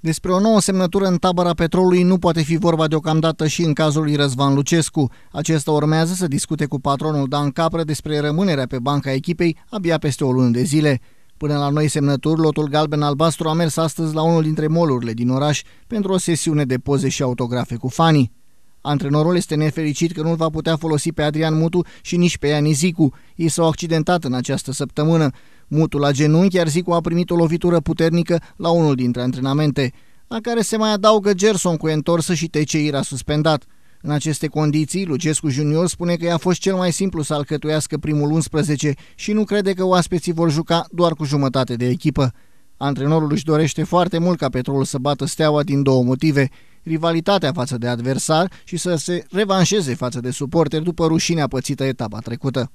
Despre o nouă semnătură în tabăra petrolului nu poate fi vorba deocamdată și în cazul lui Răzvan Lucescu. Acesta urmează să discute cu patronul Dan Capră despre rămânerea pe banca echipei abia peste o lună de zile. Până la noi semnături, lotul galben-albastru a mers astăzi la unul dintre molurile din oraș pentru o sesiune de poze și autografe cu fanii. Antrenorul este nefericit că nu va putea folosi pe Adrian Mutu și nici pe Iani Zicu. Ei s-au accidentat în această săptămână. Mutu la genunchi, iar Zicu a primit o lovitură puternică la unul dintre antrenamente, la care se mai adaugă Gerson cu entorsă și era suspendat. În aceste condiții, Lucescu Junior spune că i-a fost cel mai simplu să alcătuiască primul 11 și nu crede că oaspeții vor juca doar cu jumătate de echipă. Antrenorul își dorește foarte mult ca Petrolul să bată steaua din două motive – rivalitatea față de adversar și să se revanșeze față de suporteri după rușinea pățită etapa trecută.